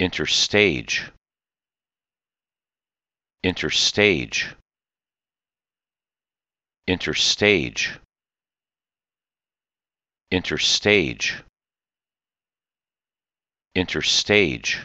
interstage interstage interstage interstage interstage